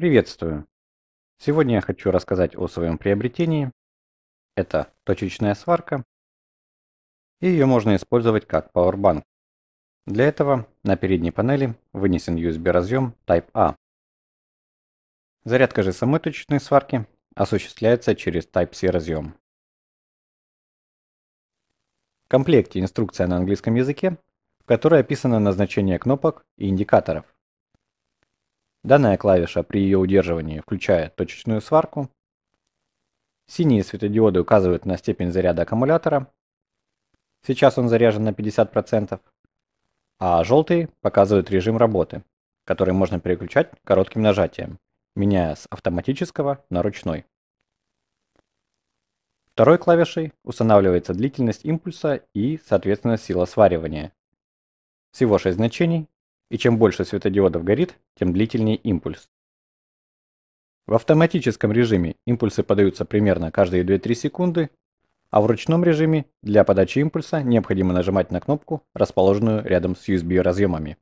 Приветствую! Сегодня я хочу рассказать о своем приобретении. Это точечная сварка. И ее можно использовать как Powerbank. Для этого на передней панели вынесен USB разъем Type-A. Зарядка же самой точечной сварки осуществляется через Type-C разъем. В комплекте инструкция на английском языке, в которой описано назначение кнопок и индикаторов – Данная клавиша при ее удерживании включает точечную сварку. Синие светодиоды указывают на степень заряда аккумулятора. Сейчас он заряжен на 50%. А желтый показывает режим работы, который можно переключать коротким нажатием, меняя с автоматического на ручной. Второй клавишей устанавливается длительность импульса и, соответственно, сила сваривания. Всего 6 значений, и чем больше светодиодов горит, тем длительнее импульс. В автоматическом режиме импульсы подаются примерно каждые 2-3 секунды, а в ручном режиме для подачи импульса необходимо нажимать на кнопку, расположенную рядом с USB разъемами.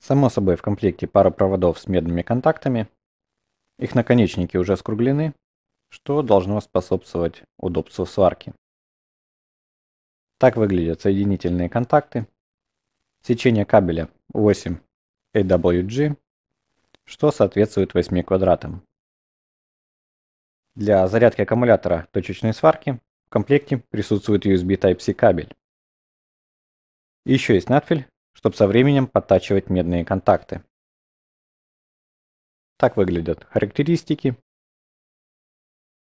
Само собой в комплекте пара проводов с медными контактами. Их наконечники уже скруглены, что должно способствовать удобству сварки. Так выглядят соединительные контакты. Сечение кабеля 8 AWG, что соответствует 8 квадратам. Для зарядки аккумулятора точечной сварки в комплекте присутствует USB Type-C кабель. Еще есть надфиль, чтобы со временем подтачивать медные контакты. Так выглядят характеристики.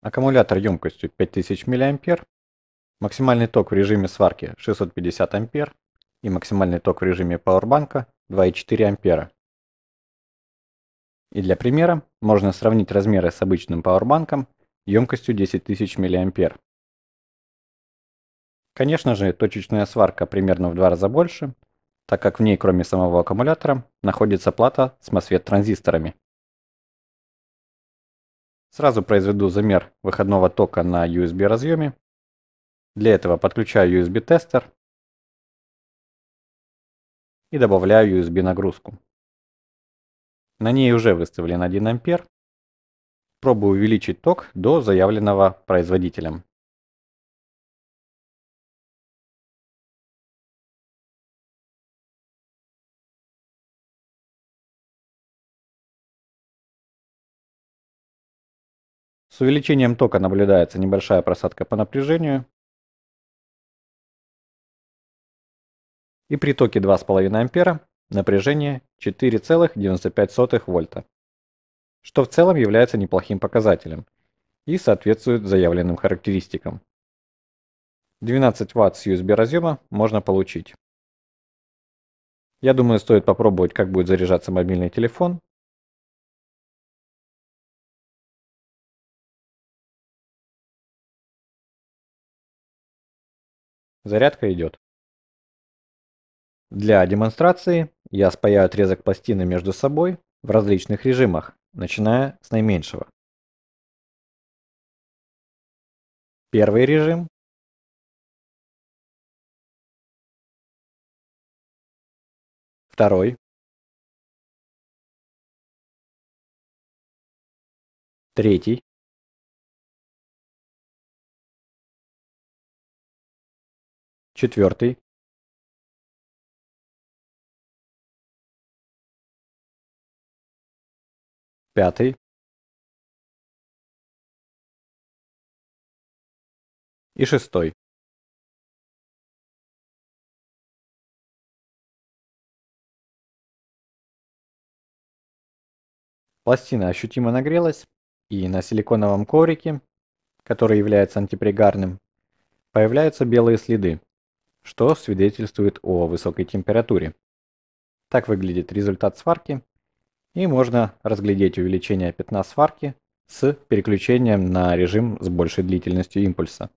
Аккумулятор емкостью 5000 мА, Максимальный ток в режиме сварки 650 ампер и максимальный ток в режиме пауэрбанка 2,4 ампера. И для примера можно сравнить размеры с обычным пауэрбанком емкостью 10 тысяч миллиампер. Конечно же, точечная сварка примерно в два раза больше, так как в ней, кроме самого аккумулятора, находится плата с MOSFET-транзисторами. Сразу произведу замер выходного тока на USB-разъеме для этого подключаю USB-тестер и добавляю USB-нагрузку. На ней уже выставлен 1 ампер. Пробую увеличить ток до заявленного производителем. С увеличением тока наблюдается небольшая просадка по напряжению, и при токе 2,5 ампера напряжение 4,95 вольта, что в целом является неплохим показателем и соответствует заявленным характеристикам. 12 Вт с USB разъема можно получить. Я думаю, стоит попробовать, как будет заряжаться мобильный телефон. Зарядка идет. Для демонстрации я спаяю отрезок пластины между собой в различных режимах, начиная с наименьшего. Первый режим. Второй. Третий. Четвертый. пятый и шестой. Пластина ощутимо нагрелась, и на силиконовом коврике, который является антипригарным, появляются белые следы, что свидетельствует о высокой температуре. Так выглядит результат сварки и можно разглядеть увеличение пятна сварки с переключением на режим с большей длительностью импульса.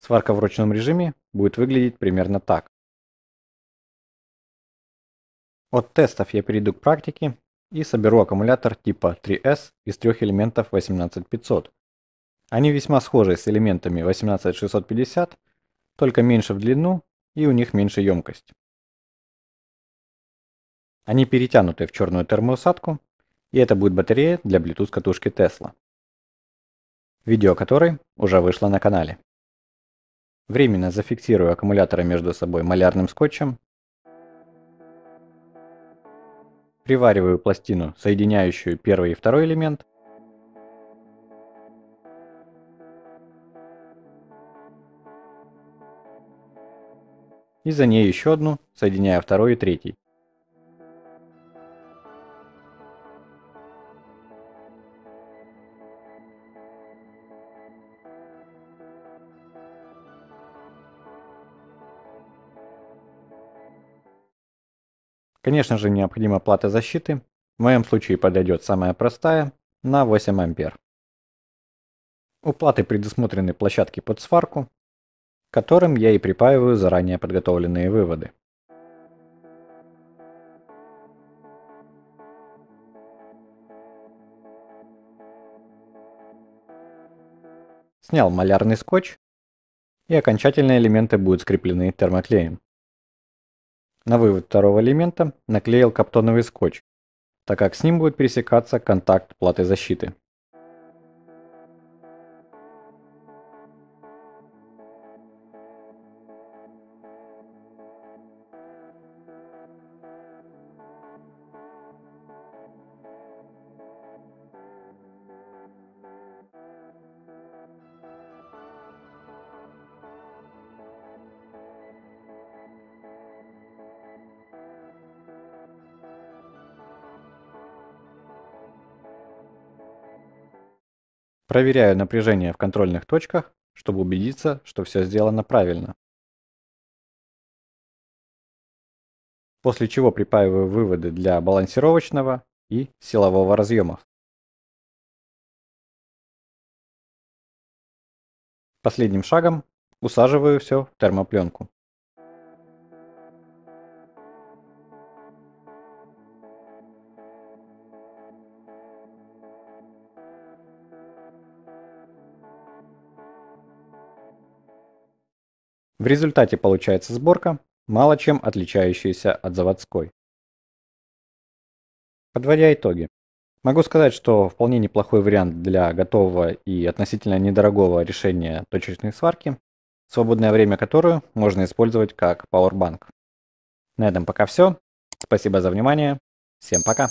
Сварка в ручном режиме будет выглядеть примерно так. От тестов я перейду к практике и соберу аккумулятор типа 3S из трех элементов 18500. Они весьма схожи с элементами 18650, только меньше в длину и у них меньше емкость. Они перетянуты в черную термоусадку, и это будет батарея для Bluetooth катушки Tesla, видео которой уже вышло на канале. Временно зафиксирую аккумуляторы между собой малярным скотчем. Привариваю пластину, соединяющую первый и второй элемент. И за ней еще одну, соединяя второй и третий. Конечно же, необходима плата защиты. В моем случае подойдет самая простая на 8 ампер. У платы предусмотрены площадки под сварку, к которым я и припаиваю заранее подготовленные выводы. Снял малярный скотч, и окончательные элементы будут скреплены термоклеем. На вывод второго элемента наклеил каптоновый скотч, так как с ним будет пересекаться контакт платы защиты. Проверяю напряжение в контрольных точках, чтобы убедиться, что все сделано правильно. После чего припаиваю выводы для балансировочного и силового разъемов. Последним шагом усаживаю все в термопленку. В результате получается сборка, мало чем отличающаяся от заводской. Подводя итоги. Могу сказать, что вполне неплохой вариант для готового и относительно недорогого решения точечной сварки, свободное время которую можно использовать как пауэрбанк. На этом пока все. Спасибо за внимание. Всем пока.